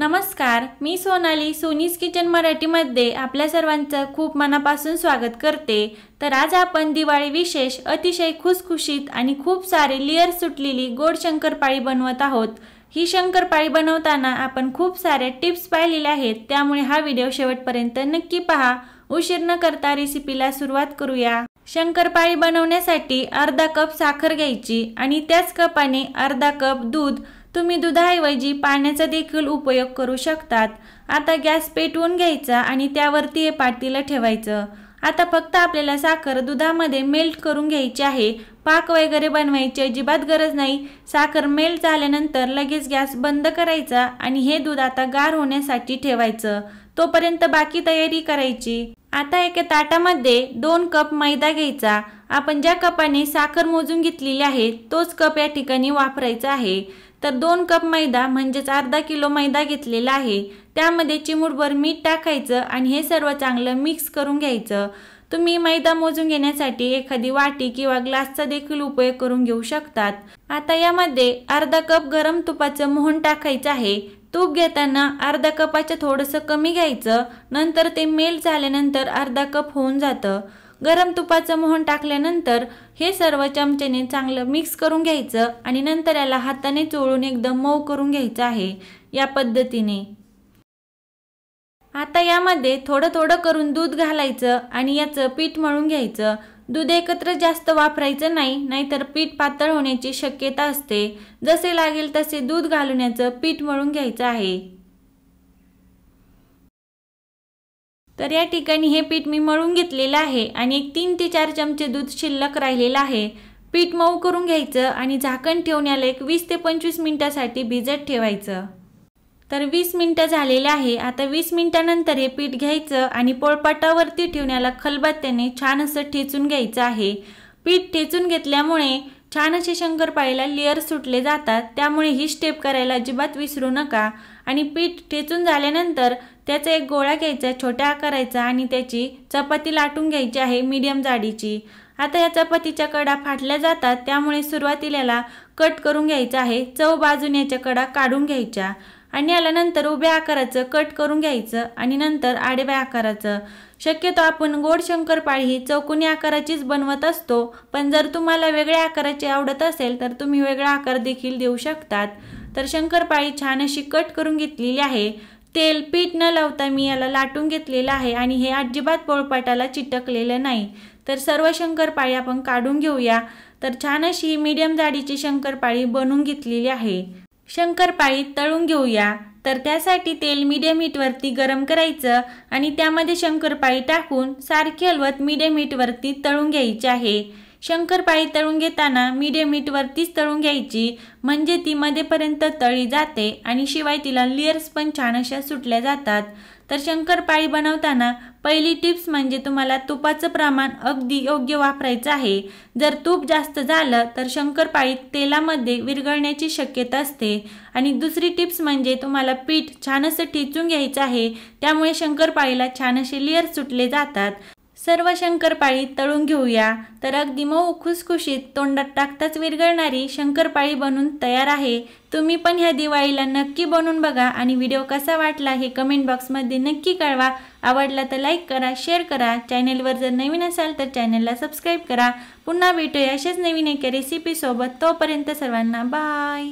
नमस्कार मी सोनाली सोनीस किचन मराठीमध्ये आपल्या सर्वांचं खूप मनापासून स्वागत करते तर आज आपण दिवाळी विशेष अतिशय खुसखुशीत आणि खूप सारे लिअर सुटलेली गोड शंकरपाळी बनवत आहोत ही शंकरपाळी बनवताना आपण खूप साऱ्या टिप्स पाहिलेल्या आहेत त्यामुळे हा व्हिडिओ शेवटपर्यंत नक्की पहा उशीर न करता रेसिपीला सुरुवात करूया शंकरपाळी बनवण्यासाठी अर्धा कप साखर घ्यायची आणि त्याच कपाने अर्धा कप दूध तुम्ही दुधाऐवजी पाण्याचा देखील उपयोग करू शकतात आता गॅस पेटवून घ्यायचा आणि त्यावरती हे पाटीला ठेवायचं आता फक्त आपल्याला साखर दुधामध्ये मेल्ट करून घ्यायची आहे पाक वगैरे बनवायची अजिबात गरज नाही साखर मेल्ट झाल्यानंतर लगेच गॅस बंद करायचा आणि हे दूध आता गार होण्यासाठी ठेवायचं तोपर्यंत बाकी तयारी करायची आता एका ताटामध्ये दोन कप मैदा घ्यायचा आपण ज्या कपाने साखर मोजून घेतलेली आहे तोच कप या ठिकाणी वापरायचा आहे तर दोन कप मैदा म्हणजेच अर्धा किलो मैदा घेतलेला आहे त्यामध्ये चिमूटभर मीठ टाकायचं आणि हे सर्व चांगलं मिक्स करून घ्यायचं तुम्ही मैदा मोजून घेण्यासाठी एखादी वाटी किंवा ग्लासचा देखील उपयोग करून घेऊ शकतात आता यामध्ये अर्धा कप गरम तुपाचं मोहन टाकायचं आहे तूप घेताना अर्धा कपाचं थोडंसं कमी घ्यायचं नंतर ते मेल झाल्यानंतर अर्धा कप होऊन जातं गरम तुपाचं मोहन टाकल्यानंतर हे सर्व चमच्याने चांगलं मिक्स करून घ्यायचं आणि नंतर याला हाताने चोळून एकदम मऊ करून घ्यायचं आहे या पद्धतीने आता यामध्ये थोडं थोडं करून दूध घालायचं आणि याचं पीठ मळून घ्यायचं दूध एकत्र जास्त वापरायचं नाही नाहीतर पीठ पातळ होण्याची शक्यता असते जसे लागेल तसे दूध घालून पीठ मळून घ्यायचं आहे तर या ठिकाणी हे पीठ मी मळून घेतलेलं आहे आणि एक तीन ते चार चमचे दूध शिल्लक राहिलेलं आहे पीठ मऊ करून घ्यायचं आणि झाकण ठेवण्याला एक वीस ते पंचवीस मिनटासाठी भिजत ठेवायचं तर वीस मिनटं झालेले आहे आता वीस मिनटानंतर हे पीठ घ्यायचं आणि पोळपाटावरती ठेवण्याला खलबत्त्याने छान असं ठेचून घ्यायचं आहे पीठ ठेचून घेतल्यामुळे छान असे पाळीला लेअर सुटले जातात त्यामुळे ही स्टेप करायला अजिबात विसरू नका आणि पीठ ठेचून झाल्यानंतर त्याचा एक गोळा घ्यायचा छोट्या आकारायचा आणि त्याची चपाती लाटून घ्यायची आहे मीडियम जाडीची आता या चपातीच्या कडा फाटल्या जातात त्यामुळे सुरुवातीला कट करून घ्यायचा आहे चव बाजून याच्या कडा काढून घ्यायच्या आणि याला नंतर उभ्या आकाराचं कट करून घ्यायचं आणि नंतर आडव्या आकाराचं शक्यतो आपण गोड शंकरपाळी ही चौकोनी आकाराचीच बनवत असतो पण जर तुम्हाला वेगळ्या आकाराची आवडत असेल तर तुम्ही वेगळा आकार देखील देऊ शकतात तर शंकरपाळी छान अशी कट करून घेतलेली आहे तेल पीठ न लावता मी याला लाटून घेतलेलं आहे आणि हे अजिबात पोळपाटाला चिटकलेलं नाही तर सर्व शंकरपाळी आपण काढून घेऊया तर छान अशी मीडियम जाडीची शंकरपाळी बनवून घेतलेली आहे शंकरपाळी तळून घेऊया तर त्यासाठी तेल मीडियम हीटवरती गरम करायचं आणि त्यामध्ये शंकरपाळी टाकून सारखी हलवत मीडियम हीटवरती तळून घ्यायची आहे शंकरपाळी तळून घेताना मिडियम मीटवरतीच तळून घ्यायची म्हणजे ती मध्येपर्यंत तळी जाते आणि शिवाय तिला लेअर्स पण छान अशा सुटल्या जातात तर शंकरपाळी बनवताना पहिली टिप्स म्हणजे तुम्हाला तुपाचं प्रमाण अगदी योग्य वापरायचं आहे जर तूप जास्त झालं तर शंकरपाळी तेलामध्ये विरघळण्याची शक्यता असते आणि दुसरी टिप्स म्हणजे तुम्हाला पीठ छान असं ठेचून घ्यायचं आहे त्यामुळे शंकरपाळीला छान असे लेअर सुटले जातात सर्व शंकरपाळी तळून घेऊया तर अगदी मऊ खुसखुशीत तोंडात टाकताच विरघळणारी शंकरपाळी बनून तयार आहे तुम्ही पण ह्या दिवाळीला नक्की बनवून बघा आणि व्हिडिओ कसा वाटला हे कमेंट बॉक्समध्ये नक्की कळवा आवडला तर लाईक करा शेअर करा चॅनेलवर जर नवीन असाल तर चॅनेलला सबस्क्राईब करा पुन्हा भेटूया अशाच नवीन एका रेसिपीसोबत तोपर्यंत सर्वांना बाय